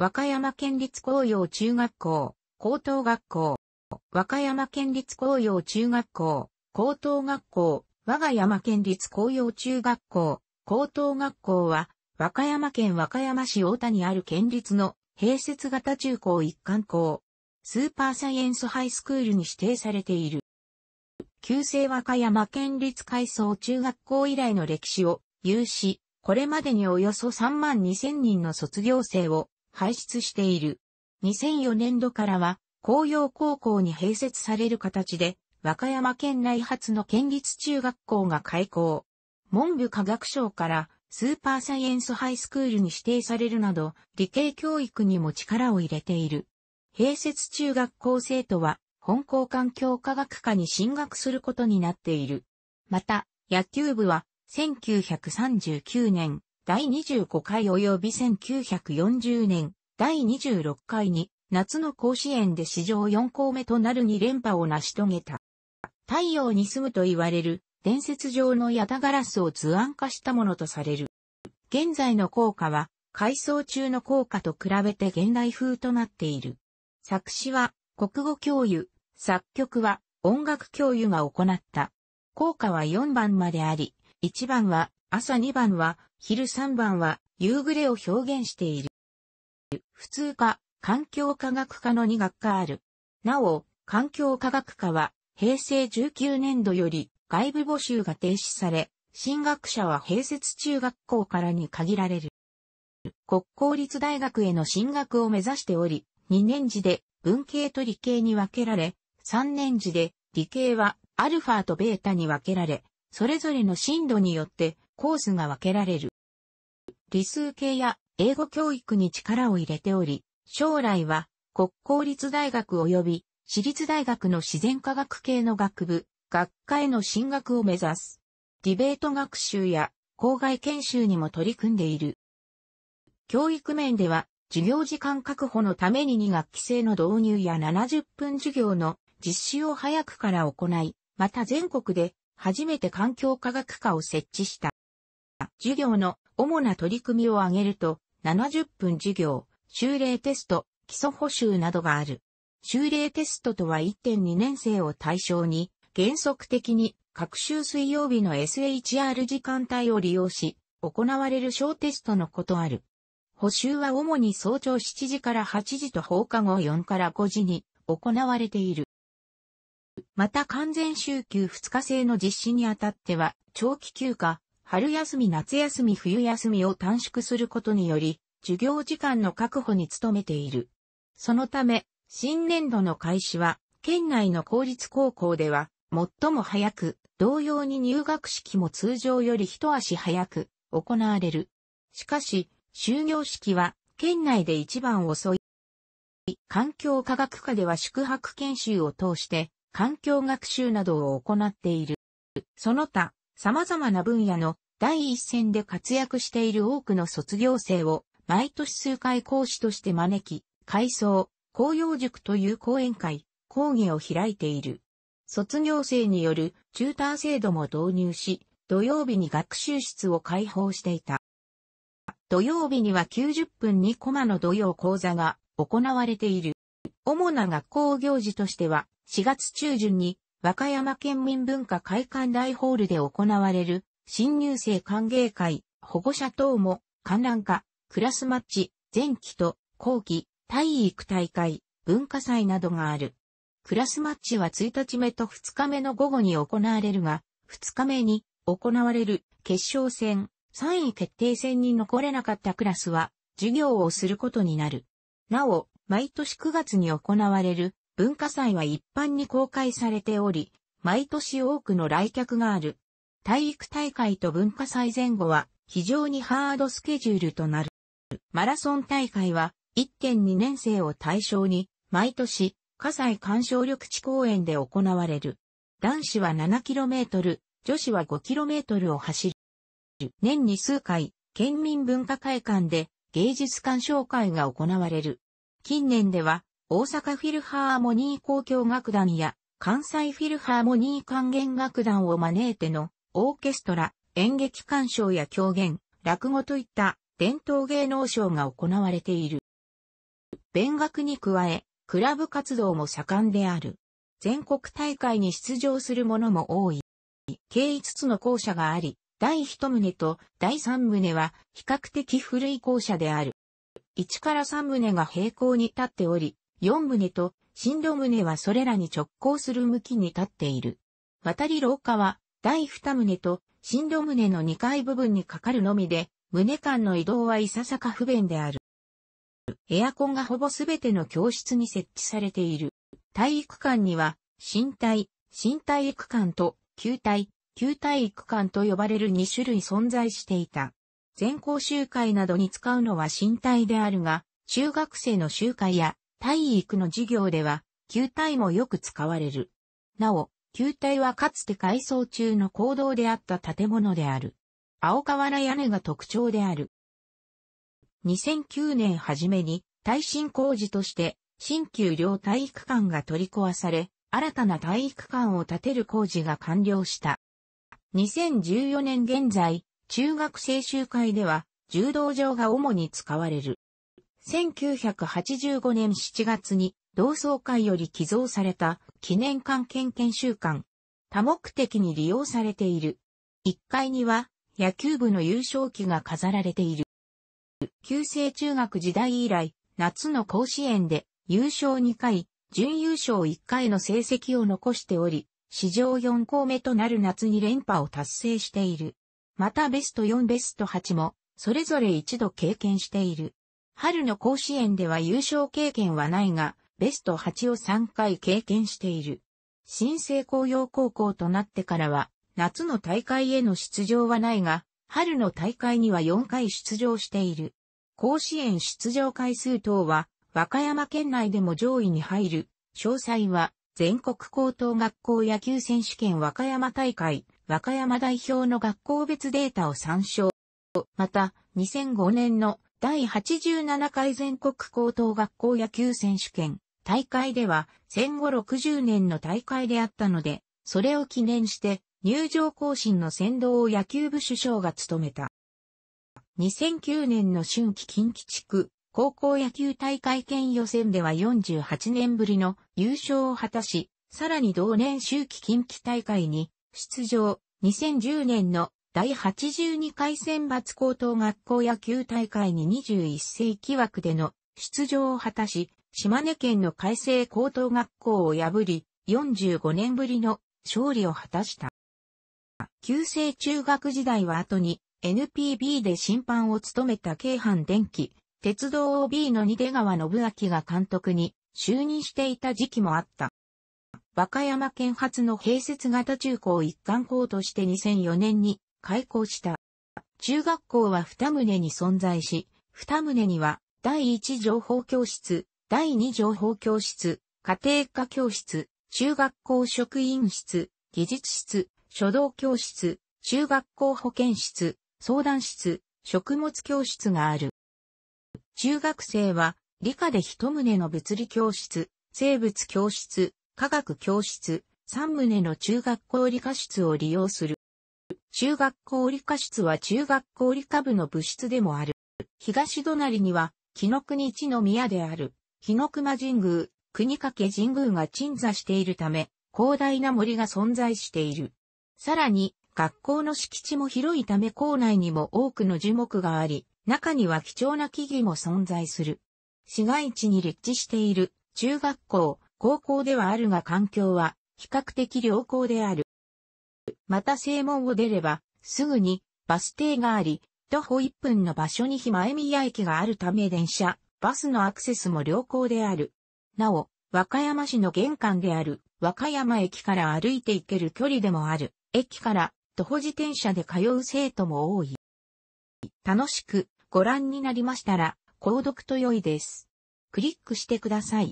和歌山県立紅葉中学校、高等学校、和歌山県立紅葉中学校、高等学校、我が山県立紅葉中学校、高等学校は、和歌山県和歌山市大田にある県立の併設型中高一貫校、スーパーサイエンスハイスクールに指定されている。旧制和歌山県立海藻中学校以来の歴史を有し、これまでにおよそ3万2000人の卒業生を排出している。2004年度からは、紅葉高校に併設される形で、和歌山県内初の県立中学校が開校。文部科学省からスーパーサイエンスハイスクールに指定されるなど、理系教育にも力を入れている。併設中学校生徒は、本校環境科学科に進学することになっている。また、野球部は、1939年、第25回及び1940年、第26回に、夏の甲子園で史上4校目となる2連覇を成し遂げた。太陽に住むと言われる、伝説上のヤタガラスを図案化したものとされる。現在の効果は、改装中の効果と比べて現代風となっている。作詞は、国語教諭、作曲は、音楽教諭が行った。効果は4番まであり、1番は、朝2番は、昼3番は、夕暮れを表現している。普通科、環境科学科の2学科ある。なお、環境科学科は、平成19年度より外部募集が停止され、進学者は併設中学校からに限られる。国公立大学への進学を目指しており、2年次で文系と理系に分けられ、3年次で理系はアルファとベータに分けられ、それぞれの進度によってコースが分けられる。理数系や英語教育に力を入れており、将来は国公立大学及び私立大学の自然科学系の学部、学科への進学を目指す。ディベート学習や校外研修にも取り組んでいる。教育面では、授業時間確保のために2学期制の導入や70分授業の実施を早くから行い、また全国で初めて環境科学科を設置した。授業の主な取り組みを挙げると、70分授業、修例テスト、基礎補修などがある。修例テストとは1.2年生を対象に、原則的に各週水曜日の SHR 時間帯を利用し、行われる小テストのことある。補修は主に早朝7時から8時と放課後4から5時に行われている。また完全週休2日制の実施にあたっては、長期休暇、春休み夏休み冬休みを短縮することにより、授業時間の確保に努めている。そのため、新年度の開始は、県内の公立高校では、最も早く、同様に入学式も通常より一足早く、行われる。しかし、終業式は、県内で一番遅い。環境科学科では宿泊研修を通して、環境学習などを行っている。その他、様々な分野の第一線で活躍している多くの卒業生を毎年数回講師として招き、改装、紅葉塾という講演会、講義を開いている。卒業生によるチューター制度も導入し、土曜日に学習室を開放していた。土曜日には90分2コマの土曜講座が行われている。主な学校行事としては、4月中旬に和歌山県民文化会館大ホールで行われる、新入生歓迎会、保護者等も、観覧化、クラスマッチ、前期と後期、体育大会、文化祭などがある。クラスマッチは1日目と2日目の午後に行われるが、2日目に行われる決勝戦、3位決定戦に残れなかったクラスは、授業をすることになる。なお、毎年9月に行われる文化祭は一般に公開されており、毎年多くの来客がある。体育大会と文化祭前後は非常にハードスケジュールとなる。マラソン大会は1.2年生を対象に毎年、火災干渉緑地公園で行われる。男子は 7km、女子は 5km を走る。年に数回、県民文化会館で芸術鑑賞会が行われる。近年では大阪フィルハーモニー交響楽団や関西フィルハーモニー管弦楽団を招いてのオーケストラ、演劇鑑賞や狂言、落語といった伝統芸能賞が行われている。勉学に加え、クラブ活動も盛んである。全国大会に出場する者も多い。計5つの校舎があり、第1棟と第3棟は比較的古い校舎である。1から3棟が平行に立っており、四棟と新路棟はそれらに直行する向きに立っている。渡り廊下は第二棟と新路棟の二階部分にかかるのみで、棟間の移動はいささか不便である。エアコンがほぼすべての教室に設置されている。体育館には、身体、身体育館と、球体、球体育館と呼ばれる2種類存在していた。全校集会などに使うのは身体であるが、中学生の集会や体育の授業では、球体もよく使われる。なお、球体はかつて改装中の行動であった建物である。青瓦屋根が特徴である。2009年初めに耐震工事として新旧両体育館が取り壊され、新たな体育館を建てる工事が完了した。2014年現在、中学生集会では柔道場が主に使われる。1985年7月に同窓会より寄贈された記念館兼研修館。多目的に利用されている。1階には野球部の優勝旗が飾られている。旧制中学時代以来、夏の甲子園で優勝2回、準優勝1回の成績を残しており、史上4校目となる夏に連覇を達成している。またベスト4ベスト8も、それぞれ一度経験している。春の甲子園では優勝経験はないが、ベスト8を3回経験している。新生工業高校となってからは、夏の大会への出場はないが、春の大会には4回出場している。甲子園出場回数等は、和歌山県内でも上位に入る。詳細は、全国高等学校野球選手権和歌山大会、和歌山代表の学校別データを参照。また、2005年の第87回全国高等学校野球選手権大会では戦後60年の大会であったので、それを記念して入場行進の先導を野球部主将が務めた。2009年の春季近畿地区高校野球大会県予選では48年ぶりの優勝を果たし、さらに同年秋季近畿大会に出場、2010年の第82回選抜高等学校野球大会に21世紀枠での出場を果たし、島根県の海星高等学校を破り、45年ぶりの勝利を果たした。旧制中学時代は後に NPB で審判を務めた京阪電機、鉄道 OB の二出川信明が監督に就任していた時期もあった。和歌山県発の併設型中高一貫校として2004年に開校した。中学校は二棟に存在し、二棟には第一情報教室、第二情報教室、家庭科教室、中学校職員室、技術室、書道教室、中学校保健室、相談室、食物教室がある。中学生は理科で一棟の物理教室、生物教室、科学教室、三棟の中学校理科室を利用する。中学校理科室は中学校理科部の部室でもある。東隣には、木の国一の宮である、木の熊神宮、国掛神宮が鎮座しているため、広大な森が存在している。さらに、学校の敷地も広いため校内にも多くの樹木があり、中には貴重な木々も存在する。市街地に立地している中学校、高校ではあるが環境は比較的良好である。また正門を出れば、すぐにバス停があり、徒歩1分の場所に暇ま宮駅があるため電車、バスのアクセスも良好である。なお、和歌山市の玄関である和歌山駅から歩いて行ける距離でもある。駅から徒歩自転車で通う生徒も多い。楽しくご覧になりましたら、購読と良いです。クリックしてください。